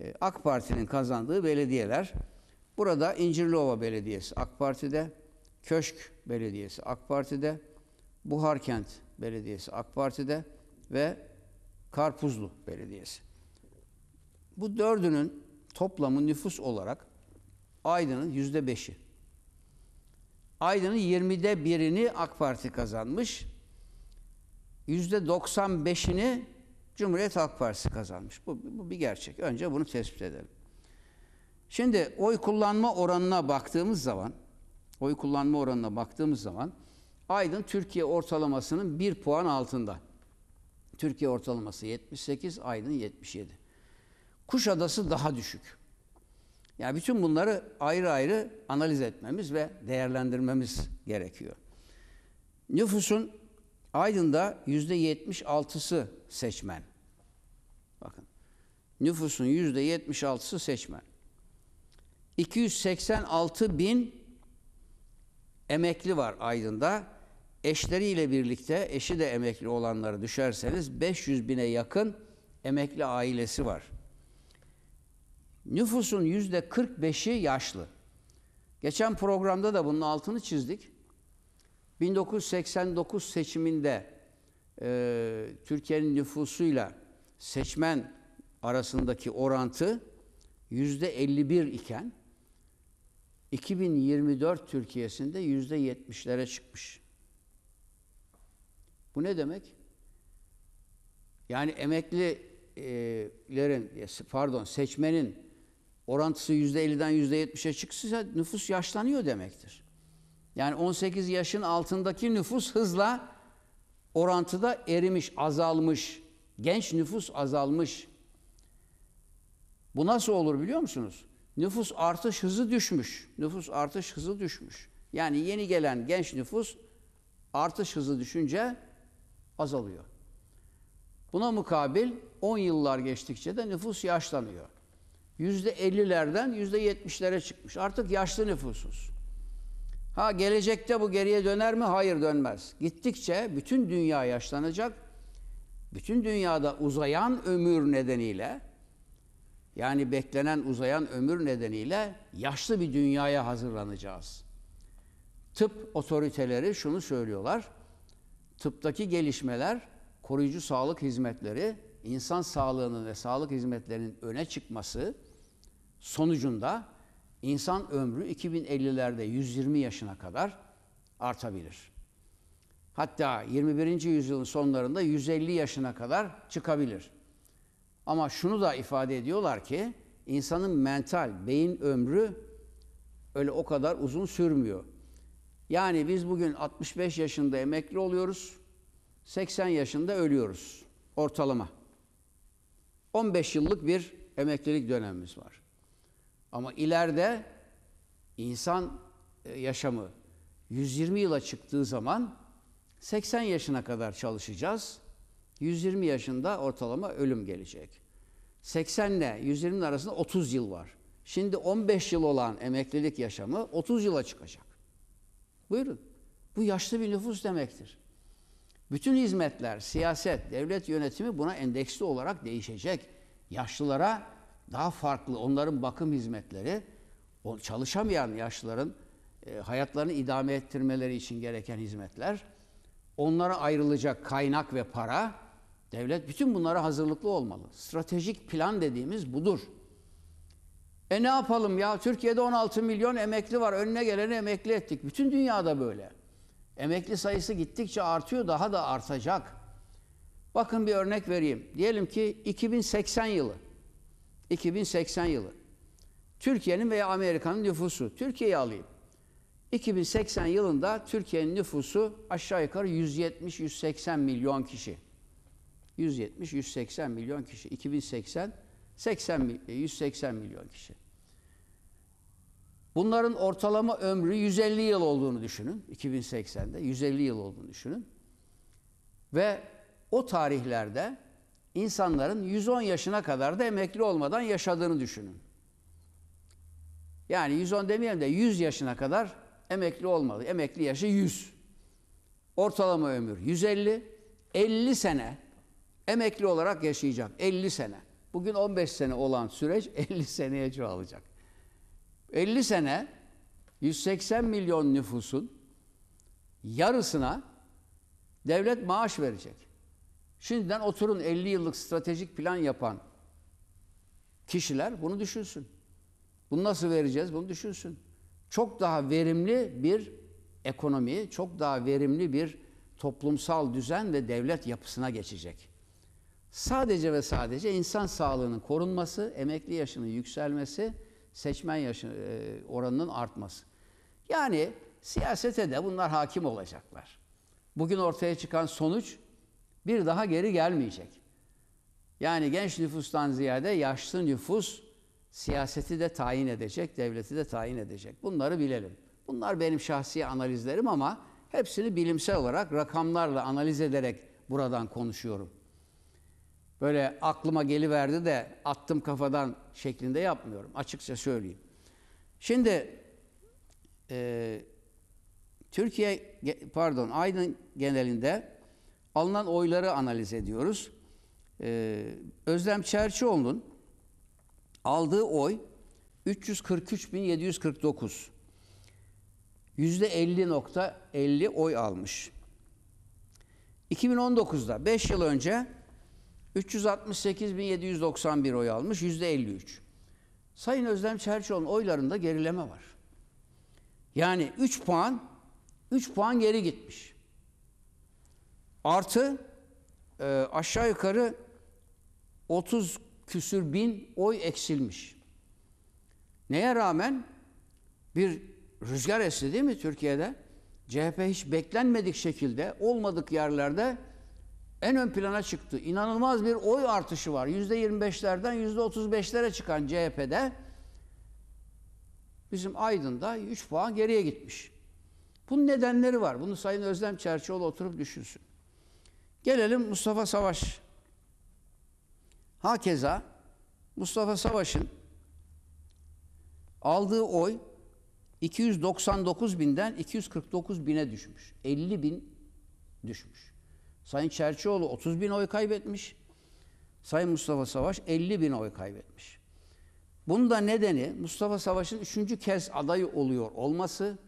e, AK Parti'nin kazandığı belediyeler. Burada İncirliova Belediyesi AK Parti'de, Köşk Belediyesi AK Parti'de, Buharkent Belediyesi AK Parti'de ve Karpuzlu Belediyesi. Bu dördünün toplamı nüfus olarak Aydın'ın yüzde beşi. Aydın'ın 20'de birini AK Parti kazanmış. %95'ini Cumhuriyet Halk Partisi kazanmış. Bu, bu bir gerçek. Önce bunu tespit edelim. Şimdi oy kullanma oranına baktığımız zaman, oy kullanma oranına baktığımız zaman Aydın Türkiye ortalamasının bir puan altında. Türkiye ortalaması 78, Aydın 77. Kuşadası daha düşük. Yani bütün bunları ayrı ayrı analiz etmemiz ve değerlendirmemiz gerekiyor. Nüfusun Aydın'da yüzde altısı seçmen. Bakın. Nüfusun yüzde altısı seçmen. 286 bin emekli var Aydın'da. Eşleriyle birlikte, eşi de emekli olanları düşerseniz 500 bine yakın emekli ailesi var Nüfusun yüzde 45'i yaşlı. Geçen programda da bunun altını çizdik. 1989 seçiminde e, Türkiye'nin nüfusuyla seçmen arasındaki orantı yüzde 51 iken 2024 Türkiye'sinde yüzde 70'lere çıkmış. Bu ne demek? Yani emeklilerin, e, pardon seçmenin orantısı %50'den %70'e çıksa nüfus yaşlanıyor demektir. Yani 18 yaşın altındaki nüfus hızla orantıda erimiş, azalmış. Genç nüfus azalmış. Bu nasıl olur biliyor musunuz? Nüfus artış hızı düşmüş. Nüfus artış hızı düşmüş. Yani yeni gelen genç nüfus artış hızı düşünce azalıyor. Buna mukabil 10 yıllar geçtikçe de nüfus yaşlanıyor yüzde ellilerden yüzde yetmişlere çıkmış. Artık yaşlı nüfusuz. Ha gelecekte bu geriye döner mi? Hayır dönmez. Gittikçe bütün dünya yaşlanacak. Bütün dünyada uzayan ömür nedeniyle yani beklenen uzayan ömür nedeniyle yaşlı bir dünyaya hazırlanacağız. Tıp otoriteleri şunu söylüyorlar. Tıptaki gelişmeler koruyucu sağlık hizmetleri insan sağlığının ve sağlık hizmetlerinin öne çıkması sonucunda insan ömrü 2050'lerde 120 yaşına kadar artabilir. Hatta 21. yüzyılın sonlarında 150 yaşına kadar çıkabilir. Ama şunu da ifade ediyorlar ki insanın mental, beyin ömrü öyle o kadar uzun sürmüyor. Yani biz bugün 65 yaşında emekli oluyoruz, 80 yaşında ölüyoruz ortalama. 15 yıllık bir emeklilik dönemimiz var. Ama ileride insan e, yaşamı 120 yıla çıktığı zaman 80 yaşına kadar çalışacağız. 120 yaşında ortalama ölüm gelecek. 80 ile 120 arasında 30 yıl var. Şimdi 15 yıl olan emeklilik yaşamı 30 yıla çıkacak. Buyurun. Bu yaşlı bir nüfus demektir. Bütün hizmetler, siyaset, devlet yönetimi buna endeksli olarak değişecek. Yaşlılara daha farklı onların bakım hizmetleri, çalışamayan yaşlıların e, hayatlarını idame ettirmeleri için gereken hizmetler, onlara ayrılacak kaynak ve para, devlet bütün bunlara hazırlıklı olmalı. Stratejik plan dediğimiz budur. E ne yapalım ya Türkiye'de 16 milyon emekli var. Önüne geleni emekli ettik. Bütün dünyada böyle. Emekli sayısı gittikçe artıyor, daha da artacak. Bakın bir örnek vereyim. Diyelim ki 2080 yılı. 2080 yılı. Türkiye'nin veya Amerika'nın nüfusu. Türkiye'yi alayım. 2080 yılında Türkiye'nin nüfusu aşağı yukarı 170-180 milyon kişi. 170-180 milyon kişi. 2080 80 180 milyon kişi. Bunların ortalama ömrü 150 yıl olduğunu düşünün. 2080'de 150 yıl olduğunu düşünün. Ve o tarihlerde insanların 110 yaşına kadar da emekli olmadan yaşadığını düşünün. Yani 110 demeyelim de 100 yaşına kadar emekli olmadı. Emekli yaşı 100. Ortalama ömür 150. 50 sene emekli olarak yaşayacak. 50 sene. Bugün 15 sene olan süreç 50 seneye çoğalacak. 50 sene 180 milyon nüfusun yarısına devlet maaş verecek. Şimdiden oturun 50 yıllık stratejik plan yapan kişiler bunu düşünsün. Bunu nasıl vereceğiz bunu düşünsün. Çok daha verimli bir ekonomi, çok daha verimli bir toplumsal düzen ve devlet yapısına geçecek. Sadece ve sadece insan sağlığının korunması, emekli yaşının yükselmesi seçmen yaşı e, oranının artması. Yani siyasete de bunlar hakim olacaklar. Bugün ortaya çıkan sonuç bir daha geri gelmeyecek. Yani genç nüfustan ziyade yaşlı nüfus siyaseti de tayin edecek, devleti de tayin edecek. Bunları bilelim. Bunlar benim şahsi analizlerim ama hepsini bilimsel olarak rakamlarla analiz ederek buradan konuşuyorum böyle aklıma geliverdi de attım kafadan şeklinde yapmıyorum. Açıkça söyleyeyim. Şimdi e, Türkiye pardon Aydın genelinde alınan oyları analiz ediyoruz. E, Özlem Çerçioğlu'nun aldığı oy 343.749. %50.50 oy almış. 2019'da 5 yıl önce 368.791 oy almış, yüzde 53. Sayın Özlem Çerçoğlu'nun oylarında gerileme var. Yani 3 puan, 3 puan geri gitmiş. Artı e, aşağı yukarı 30 küsür bin oy eksilmiş. Neye rağmen bir rüzgar esti değil mi Türkiye'de? CHP hiç beklenmedik şekilde olmadık yerlerde en ön plana çıktı. İnanılmaz bir oy artışı var. %25'lerden %35'lere çıkan CHP'de bizim Aydın'da 3 puan geriye gitmiş. Bunun nedenleri var. Bunu Sayın Özlem Çerçioğlu oturup düşünsün. Gelelim Mustafa Savaş. Hakeza Mustafa Savaş'ın aldığı oy 299 binden 249 bine düşmüş. 50 bin düşmüş. Sayın Çerçioğlu 30 bin oy kaybetmiş. Sayın Mustafa Savaş 50 bin oy kaybetmiş. Bunda nedeni Mustafa Savaş'ın üçüncü kez aday oluyor olması,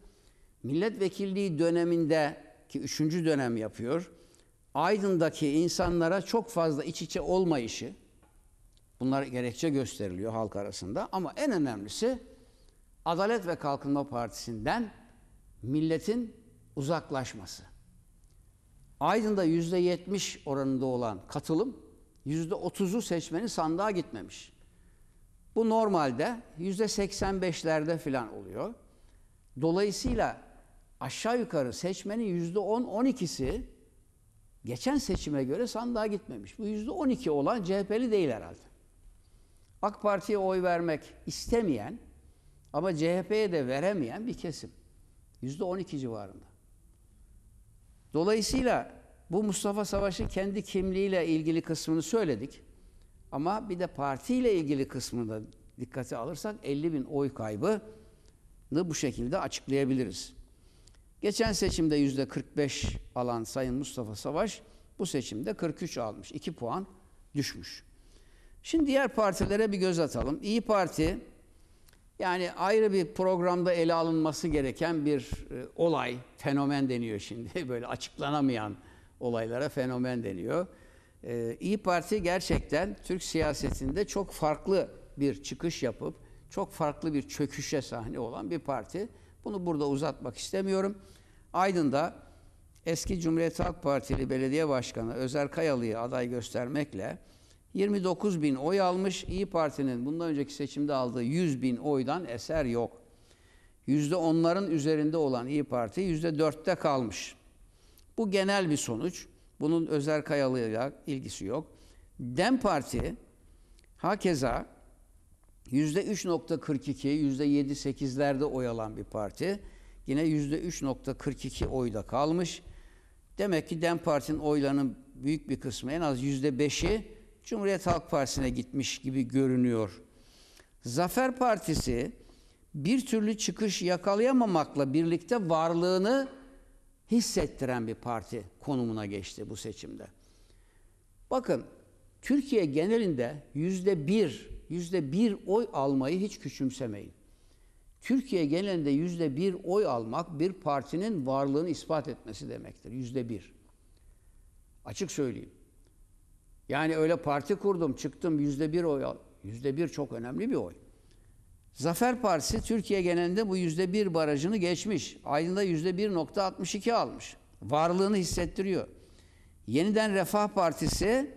milletvekilliği döneminde ki üçüncü dönem yapıyor, Aydın'daki insanlara çok fazla iç içe olmayışı, bunlar gerekçe gösteriliyor halk arasında ama en önemlisi Adalet ve Kalkınma Partisi'nden milletin uzaklaşması. Aydın'da yüzde yetmiş oranında olan katılım yüzde otuzu seçmenin sandığa gitmemiş. Bu normalde yüzde seksen beşlerde filan oluyor. Dolayısıyla aşağı yukarı seçmenin yüzde on on geçen seçime göre sandığa gitmemiş. Bu yüzde on olan CHP'li değil herhalde. AK Parti'ye oy vermek istemeyen ama CHP'ye de veremeyen bir kesim. Yüzde on civarında. Dolayısıyla bu Mustafa Savaşı kendi kimliğiyle ilgili kısmını söyledik. Ama bir de partiyle ilgili kısmını da dikkate alırsak 50 bin oy kaybını bu şekilde açıklayabiliriz. Geçen seçimde yüzde 45 alan Sayın Mustafa Savaş bu seçimde 43 almış. 2 puan düşmüş. Şimdi diğer partilere bir göz atalım. İyi Parti yani ayrı bir programda ele alınması gereken bir e, olay, fenomen deniyor şimdi. Böyle açıklanamayan olaylara fenomen deniyor. E, İyi Parti gerçekten Türk siyasetinde çok farklı bir çıkış yapıp çok farklı bir çöküşe sahne olan bir parti. Bunu burada uzatmak istemiyorum. Aydın'da eski Cumhuriyet Halk Partili Belediye Başkanı Özer Kayalı'yı aday göstermekle 29 bin oy almış. İyi Parti'nin bundan önceki seçimde aldığı 100 bin oydan eser yok. Yüzde onların üzerinde olan İyi Parti yüzde dörtte kalmış. Bu genel bir sonuç. Bunun Özer Kayalı'yla ilgisi yok. Dem Parti hakeza yüzde %3.42, yüzde %7-8'lerde oy alan bir parti. Yine yüzde %3.42 oyda kalmış. Demek ki Dem Parti'nin oylarının büyük bir kısmı en az yüzde %5'i Cumhuriyet Halk Partisi'ne gitmiş gibi görünüyor. Zafer Partisi bir türlü çıkış yakalayamamakla birlikte varlığını hissettiren bir parti konumuna geçti bu seçimde. Bakın Türkiye genelinde yüzde bir, yüzde bir oy almayı hiç küçümsemeyin. Türkiye genelinde yüzde bir oy almak bir partinin varlığını ispat etmesi demektir. Yüzde bir. Açık söyleyeyim. Yani öyle parti kurdum, çıktım yüzde bir oy al. Yüzde bir çok önemli bir oy. Zafer Partisi Türkiye genelinde bu yüzde bir barajını geçmiş. ayında yüzde bir nokta iki almış. Varlığını hissettiriyor. Yeniden Refah Partisi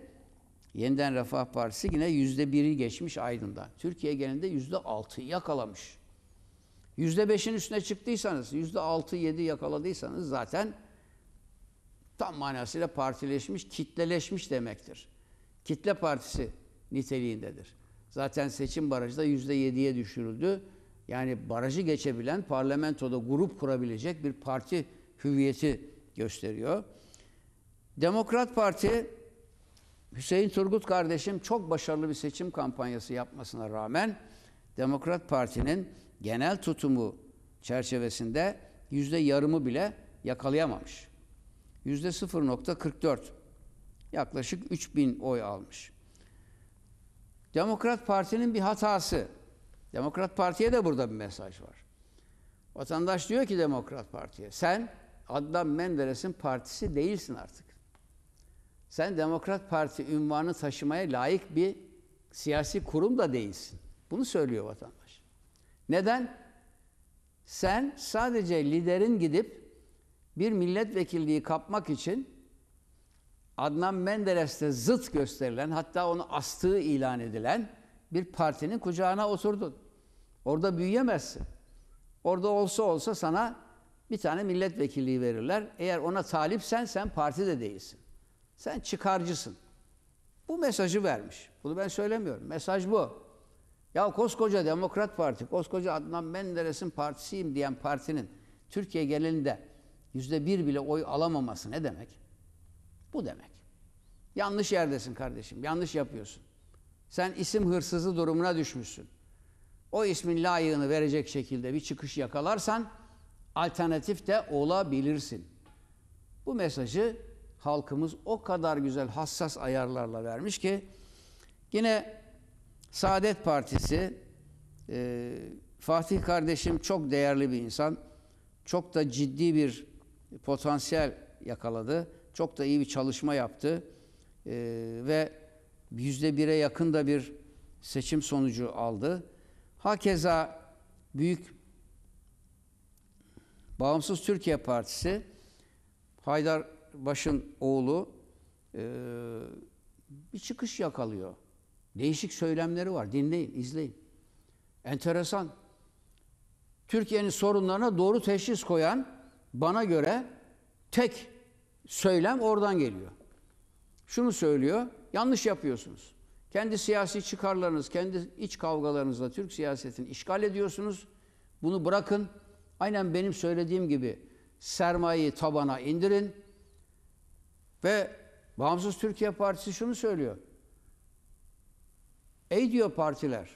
Yeniden Refah Partisi yine yüzde biri geçmiş Aydın'da. Türkiye genelinde yüzde altı yakalamış. Yüzde beşin üstüne çıktıysanız, yüzde altı yedi yakaladıysanız zaten tam manasıyla partileşmiş, kitleleşmiş demektir kitle partisi niteliğindedir. Zaten seçim barajı da yüzde yediye düşürüldü. Yani barajı geçebilen parlamentoda grup kurabilecek bir parti hüviyeti gösteriyor. Demokrat Parti Hüseyin Turgut kardeşim çok başarılı bir seçim kampanyası yapmasına rağmen Demokrat Parti'nin genel tutumu çerçevesinde yüzde yarımı bile yakalayamamış. Yüzde 0.44 Yaklaşık 3000 oy almış. Demokrat Parti'nin bir hatası. Demokrat Parti'ye de burada bir mesaj var. Vatandaş diyor ki Demokrat Parti'ye sen Adnan Menderes'in partisi değilsin artık. Sen Demokrat Parti ünvanı taşımaya layık bir siyasi kurum da değilsin. Bunu söylüyor vatandaş. Neden? Sen sadece liderin gidip bir milletvekilliği kapmak için Adnan Menderes'te zıt gösterilen hatta onu astığı ilan edilen bir partinin kucağına oturdu. Orada büyüyemezsin. Orada olsa olsa sana bir tane milletvekilliği verirler. Eğer ona talipsen sen parti de değilsin. Sen çıkarcısın. Bu mesajı vermiş. Bunu ben söylemiyorum. Mesaj bu. Ya koskoca Demokrat Parti, koskoca Adnan Menderes'in partisiyim diyen partinin Türkiye genelinde yüzde bir bile oy alamaması ne demek? Bu demek. Yanlış yerdesin kardeşim, yanlış yapıyorsun. Sen isim hırsızı durumuna düşmüşsün. O ismin layığını verecek şekilde bir çıkış yakalarsan alternatif de olabilirsin. Bu mesajı halkımız o kadar güzel hassas ayarlarla vermiş ki yine Saadet Partisi e, Fatih kardeşim çok değerli bir insan. Çok da ciddi bir potansiyel yakaladı. Çok da iyi bir çalışma yaptı ee, ve yüzde bire yakın da bir seçim sonucu aldı. Hakeza büyük Bağımsız Türkiye Partisi Haydar Baş'ın oğlu e, bir çıkış yakalıyor. Değişik söylemleri var. Dinleyin, izleyin. Enteresan. Türkiye'nin sorunlarına doğru teşhis koyan bana göre tek söylem oradan geliyor. Şunu söylüyor, yanlış yapıyorsunuz. Kendi siyasi çıkarlarınız, kendi iç kavgalarınızla Türk siyasetini işgal ediyorsunuz. Bunu bırakın. Aynen benim söylediğim gibi sermayeyi tabana indirin. Ve Bağımsız Türkiye Partisi şunu söylüyor. Ey diyor partiler,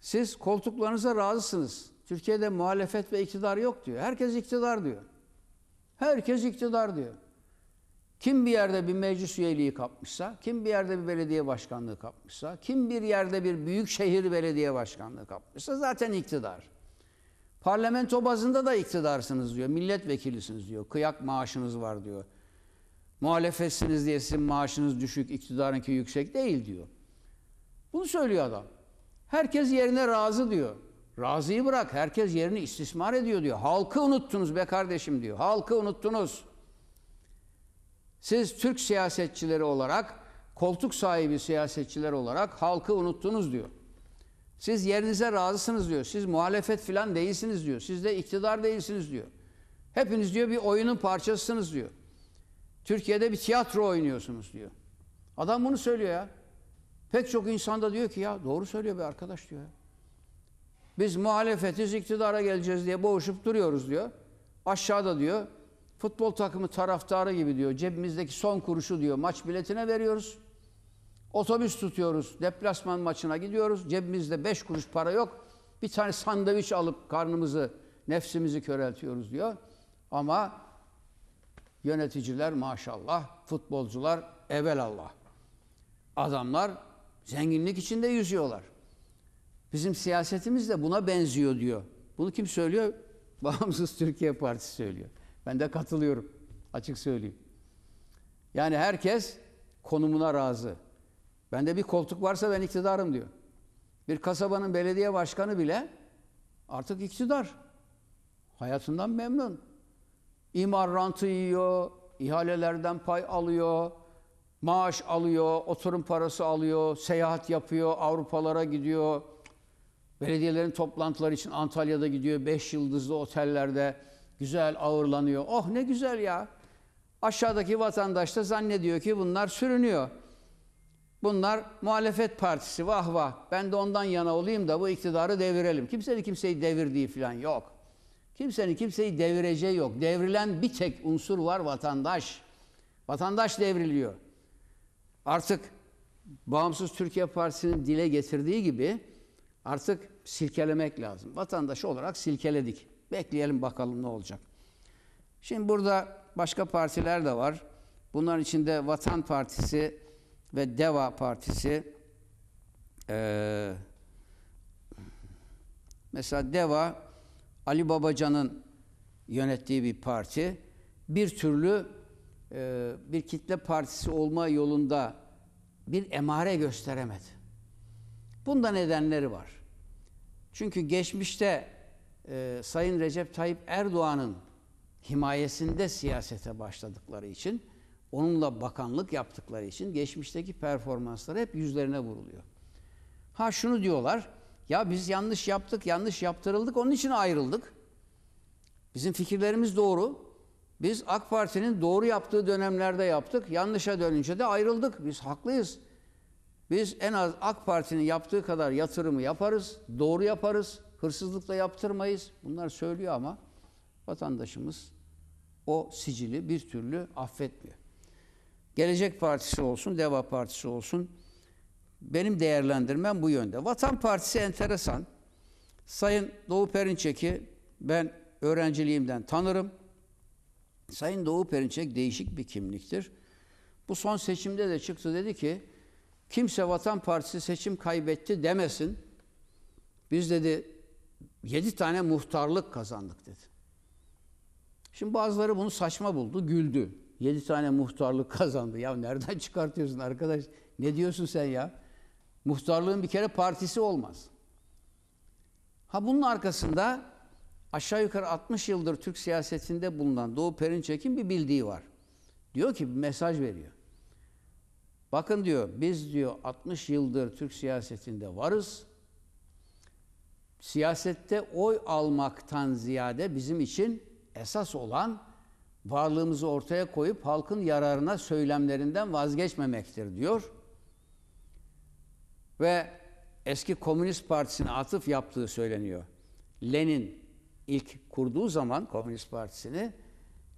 siz koltuklarınıza razısınız. Türkiye'de muhalefet ve iktidar yok diyor. Herkes iktidar diyor. Herkes iktidar diyor. Kim bir yerde bir meclis üyeliği kapmışsa, kim bir yerde bir belediye başkanlığı kapmışsa, kim bir yerde bir büyük şehir belediye başkanlığı kapmışsa zaten iktidar. Parlamento bazında da iktidarsınız diyor, milletvekilisiniz diyor, kıyak maaşınız var diyor. Muhalefetsiniz diye sizin maaşınız düşük, iktidarınki yüksek değil diyor. Bunu söylüyor adam. Herkes yerine razı diyor. Razi'yi bırak herkes yerini istismar ediyor diyor. Halkı unuttunuz be kardeşim diyor. Halkı unuttunuz. Siz Türk siyasetçileri olarak, koltuk sahibi siyasetçiler olarak halkı unuttunuz diyor. Siz yerinize razısınız diyor. Siz muhalefet filan değilsiniz diyor. Siz de iktidar değilsiniz diyor. Hepiniz diyor bir oyunun parçasısınız diyor. Türkiye'de bir tiyatro oynuyorsunuz diyor. Adam bunu söylüyor ya. Pek çok insanda diyor ki ya doğru söylüyor bir arkadaş diyor ya. Biz muhalefetiz iktidara geleceğiz diye boğuşup duruyoruz diyor. Aşağıda diyor futbol takımı taraftarı gibi diyor cebimizdeki son kuruşu diyor maç biletine veriyoruz. Otobüs tutuyoruz deplasman maçına gidiyoruz cebimizde beş kuruş para yok. Bir tane sandviç alıp karnımızı nefsimizi köreltiyoruz diyor. Ama yöneticiler maşallah futbolcular evelallah. Adamlar zenginlik içinde yüzüyorlar. Bizim siyasetimiz de buna benziyor diyor. Bunu kim söylüyor? Bağımsız Türkiye Partisi söylüyor. Ben de katılıyorum. Açık söyleyeyim. Yani herkes konumuna razı. Bende bir koltuk varsa ben iktidarım diyor. Bir kasabanın belediye başkanı bile artık iktidar. Hayatından memnun. İmar rantı yiyor, ihalelerden pay alıyor, maaş alıyor, oturum parası alıyor, seyahat yapıyor, Avrupalara gidiyor, Belediyelerin toplantıları için Antalya'da gidiyor. Beş yıldızlı otellerde güzel ağırlanıyor. Oh ne güzel ya. Aşağıdaki vatandaş da zannediyor ki bunlar sürünüyor. Bunlar muhalefet partisi vah vah ben de ondan yana olayım da bu iktidarı devirelim. Kimsenin kimseyi devirdiği falan yok. Kimsenin kimseyi devireceği yok. Devrilen bir tek unsur var vatandaş. Vatandaş devriliyor. Artık Bağımsız Türkiye Partisi'nin dile getirdiği gibi Artık silkelemek lazım. Vatandaş olarak silkeledik. Bekleyelim bakalım ne olacak. Şimdi burada başka partiler de var. Bunların içinde Vatan Partisi ve Deva Partisi. Ee, mesela Deva Ali Babacan'ın yönettiği bir parti. Bir türlü e, bir kitle partisi olma yolunda bir emare gösteremedi. Bunda nedenleri var. Çünkü geçmişte e, Sayın Recep Tayyip Erdoğan'ın himayesinde siyasete başladıkları için, onunla bakanlık yaptıkları için geçmişteki performansları hep yüzlerine vuruluyor. Ha şunu diyorlar, ya biz yanlış yaptık, yanlış yaptırıldık, onun için ayrıldık. Bizim fikirlerimiz doğru. Biz AK Parti'nin doğru yaptığı dönemlerde yaptık. Yanlışa dönünce de ayrıldık. Biz haklıyız. Biz en az AK Parti'nin yaptığı kadar yatırımı yaparız, doğru yaparız, hırsızlıkla yaptırmayız. Bunlar söylüyor ama vatandaşımız o sicili bir türlü affetmiyor. Gelecek Partisi olsun, Deva Partisi olsun. Benim değerlendirmem bu yönde. Vatan Partisi enteresan. Sayın Doğu Perinçek'i ben öğrenciliğimden tanırım. Sayın Doğu Perinçek değişik bir kimliktir. Bu son seçimde de çıktı dedi ki kimse Vatan Partisi seçim kaybetti demesin. Biz dedi yedi tane muhtarlık kazandık dedi. Şimdi bazıları bunu saçma buldu, güldü. Yedi tane muhtarlık kazandı. Ya nereden çıkartıyorsun arkadaş? Ne diyorsun sen ya? Muhtarlığın bir kere partisi olmaz. Ha bunun arkasında aşağı yukarı 60 yıldır Türk siyasetinde bulunan Doğu Perinçek'in bir bildiği var. Diyor ki bir mesaj veriyor. Bakın diyor biz diyor 60 yıldır Türk siyasetinde varız. Siyasette oy almaktan ziyade bizim için esas olan varlığımızı ortaya koyup halkın yararına söylemlerinden vazgeçmemektir diyor. Ve eski Komünist Partisi'ne atıf yaptığı söyleniyor. Lenin ilk kurduğu zaman Komünist Partisi'ni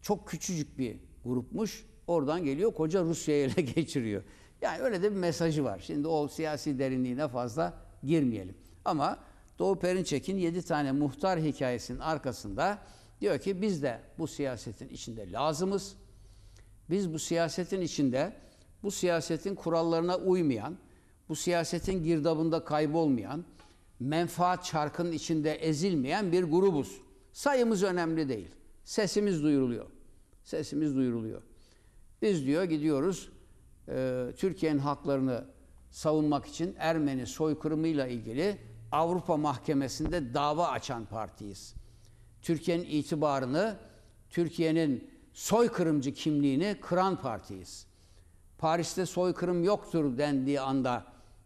çok küçücük bir grupmuş. Oradan geliyor koca Rusya'ya ele geçiriyor. Yani öyle de bir mesajı var. Şimdi o siyasi derinliğine fazla girmeyelim. Ama Doğu Perinçek'in 7 tane muhtar hikayesinin arkasında diyor ki biz de bu siyasetin içinde lazımız. Biz bu siyasetin içinde bu siyasetin kurallarına uymayan, bu siyasetin girdabında kaybolmayan, menfaat çarkının içinde ezilmeyen bir grubuz. Sayımız önemli değil. Sesimiz duyuruluyor. Sesimiz duyuruluyor. Biz diyor gidiyoruz e, Türkiye'nin haklarını savunmak için Ermeni soykırımıyla ilgili Avrupa Mahkemesi'nde dava açan partiyiz. Türkiye'nin itibarını, Türkiye'nin soykırımcı kimliğini kıran partiyiz. Paris'te soykırım yoktur dendiği anda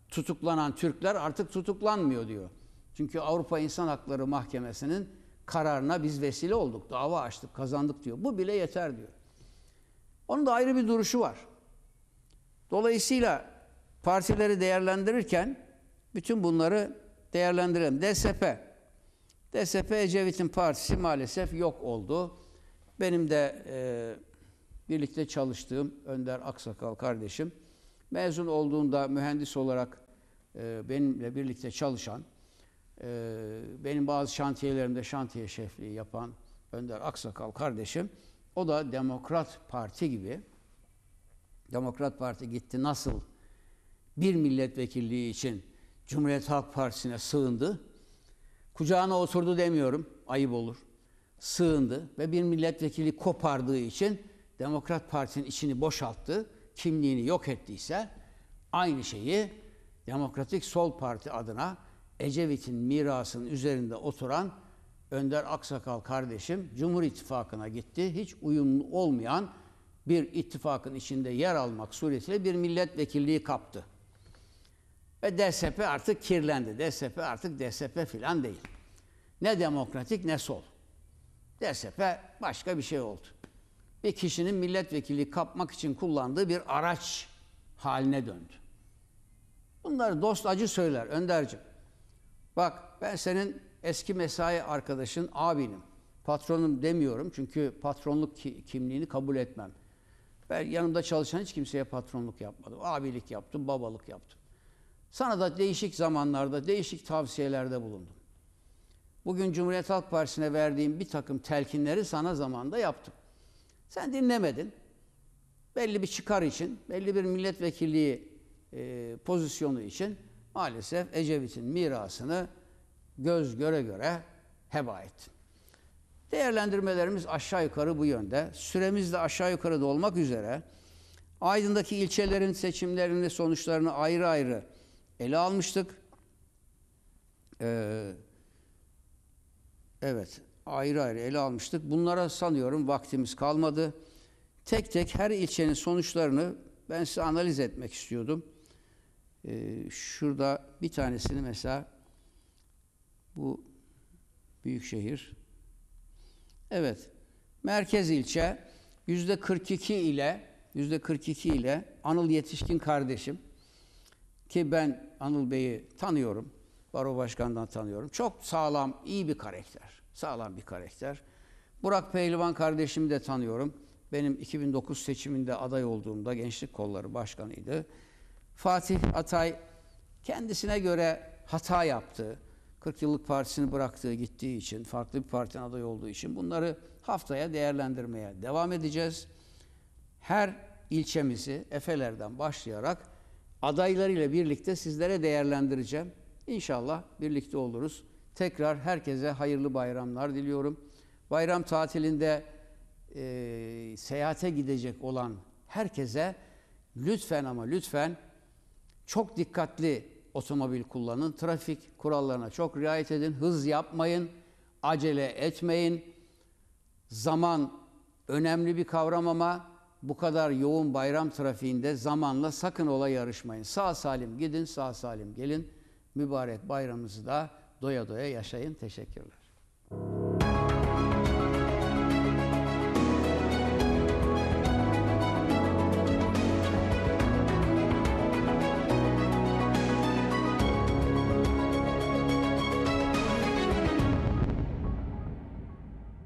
tutuklanan Türkler artık tutuklanmıyor diyor. Çünkü Avrupa İnsan Hakları Mahkemesi'nin kararına biz vesile olduk, dava açtık, kazandık diyor. Bu bile yeter diyor. Onun da ayrı bir duruşu var. Dolayısıyla partileri değerlendirirken bütün bunları değerlendirelim. DSP. DSP Ecevit'in partisi maalesef yok oldu. Benim de e, birlikte çalıştığım Önder Aksakal kardeşim mezun olduğunda mühendis olarak e, benimle birlikte çalışan, e, benim bazı şantiyelerimde şantiye şefliği yapan Önder Aksakal kardeşim, o da Demokrat Parti gibi Demokrat Parti gitti nasıl bir milletvekilliği için Cumhuriyet Halk Partisi'ne sığındı. Kucağına oturdu demiyorum, ayıp olur. Sığındı ve bir milletvekili kopardığı için Demokrat Parti'nin içini boşalttı, kimliğini yok ettiyse aynı şeyi Demokratik Sol Parti adına Ecevit'in mirasının üzerinde oturan Önder Aksakal kardeşim Cumhur İttifakı'na gitti. Hiç uyumlu olmayan bir ittifakın içinde yer almak suretiyle bir milletvekilliği kaptı. Ve DSP artık kirlendi. DSP artık DSP filan değil. Ne demokratik ne sol. DSP başka bir şey oldu. Bir kişinin milletvekilliği kapmak için kullandığı bir araç haline döndü. Bunları dost acı söyler Önder'cim. Bak ben senin eski mesai arkadaşın abinim. Patronum demiyorum çünkü patronluk kimliğini kabul etmem. Ben yanımda çalışan hiç kimseye patronluk yapmadım. Abilik yaptım, babalık yaptım. Sana da değişik zamanlarda, değişik tavsiyelerde bulundum. Bugün Cumhuriyet Halk Partisi'ne verdiğim bir takım telkinleri sana zamanda yaptım. Sen dinlemedin. Belli bir çıkar için, belli bir milletvekilliği e, pozisyonu için maalesef Ecevit'in mirasını göz göre göre heba ettin. Değerlendirmelerimiz aşağı yukarı bu yönde. Süremiz de aşağı yukarı da olmak üzere Aydın'daki ilçelerin seçimlerini, sonuçlarını ayrı ayrı ele almıştık. Ee, evet, ayrı ayrı ele almıştık. Bunlara sanıyorum vaktimiz kalmadı. Tek tek her ilçenin sonuçlarını ben size analiz etmek istiyordum. Ee, şurada bir tanesini mesela bu büyük şehir Evet. Merkez ilçe yüzde 42 ile yüzde 42 ile Anıl Yetişkin kardeşim ki ben Anıl Bey'i tanıyorum. Baro Başkan'dan tanıyorum. Çok sağlam, iyi bir karakter. Sağlam bir karakter. Burak Pehlivan kardeşimi de tanıyorum. Benim 2009 seçiminde aday olduğumda Gençlik Kolları Başkanıydı. Fatih Atay kendisine göre hata yaptı. 40 yıllık partisini bıraktığı, gittiği için, farklı bir partinin adayı olduğu için bunları haftaya değerlendirmeye devam edeceğiz. Her ilçemizi Efeler'den başlayarak adaylarıyla birlikte sizlere değerlendireceğim. İnşallah birlikte oluruz. Tekrar herkese hayırlı bayramlar diliyorum. Bayram tatilinde e, seyahate gidecek olan herkese lütfen ama lütfen çok dikkatli otomobil kullanın, trafik kurallarına çok riayet edin, hız yapmayın, acele etmeyin. Zaman önemli bir kavram ama bu kadar yoğun bayram trafiğinde zamanla sakın ola yarışmayın. Sağ salim gidin, sağ salim gelin. Mübarek bayramınızı da doya doya yaşayın. Teşekkürler.